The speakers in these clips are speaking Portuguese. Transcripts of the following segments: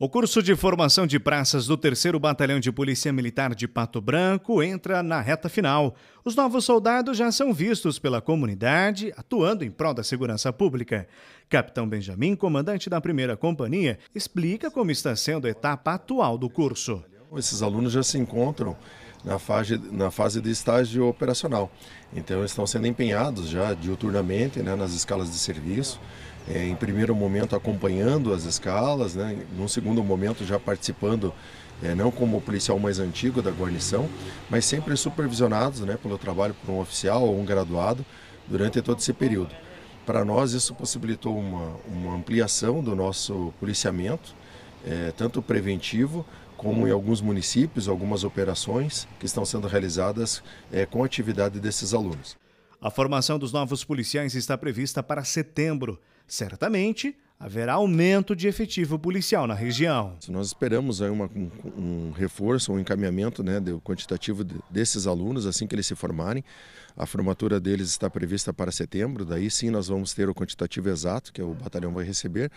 O curso de formação de praças do 3 Batalhão de Polícia Militar de Pato Branco entra na reta final. Os novos soldados já são vistos pela comunidade, atuando em prol da segurança pública. Capitão Benjamin, comandante da primeira companhia, explica como está sendo a etapa atual do curso. Esses alunos já se encontram na fase, na fase de estágio operacional. Então, estão sendo empenhados já diuturnamente né, nas escalas de serviço, é, em primeiro momento acompanhando as escalas, né, num segundo momento já participando, é, não como policial mais antigo da guarnição, mas sempre supervisionados né, pelo trabalho por um oficial ou um graduado durante todo esse período. Para nós, isso possibilitou uma, uma ampliação do nosso policiamento é, tanto preventivo como em alguns municípios, algumas operações que estão sendo realizadas é, com a atividade desses alunos. A formação dos novos policiais está prevista para setembro. Certamente, haverá aumento de efetivo policial na região. Nós esperamos aí uma, um, um, reforço, um encaminhamento né, do quantitativo de, desses alunos assim que eles se formarem. A formatura deles está prevista para setembro, daí sim nós vamos ter o quantitativo exato que o batalhão vai receber.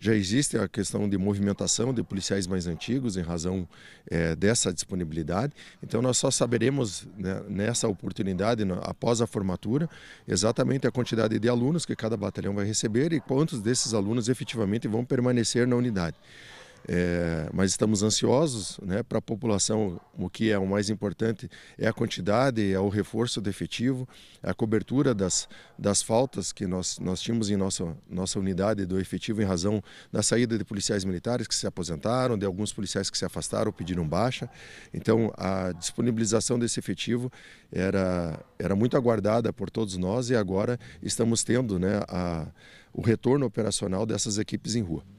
Já existe a questão de movimentação de policiais mais antigos em razão é, dessa disponibilidade. Então nós só saberemos né, nessa oportunidade, após a formatura, exatamente a quantidade de alunos que cada batalhão vai receber e quantos desses alunos efetivamente vão permanecer na unidade. É, mas estamos ansiosos né, para a população. O que é o mais importante é a quantidade, é o reforço do efetivo, a cobertura das, das faltas que nós, nós tínhamos em nossa, nossa unidade do efetivo em razão da saída de policiais militares que se aposentaram, de alguns policiais que se afastaram ou pediram baixa. Então, a disponibilização desse efetivo era, era muito aguardada por todos nós e agora estamos tendo né, a, o retorno operacional dessas equipes em rua.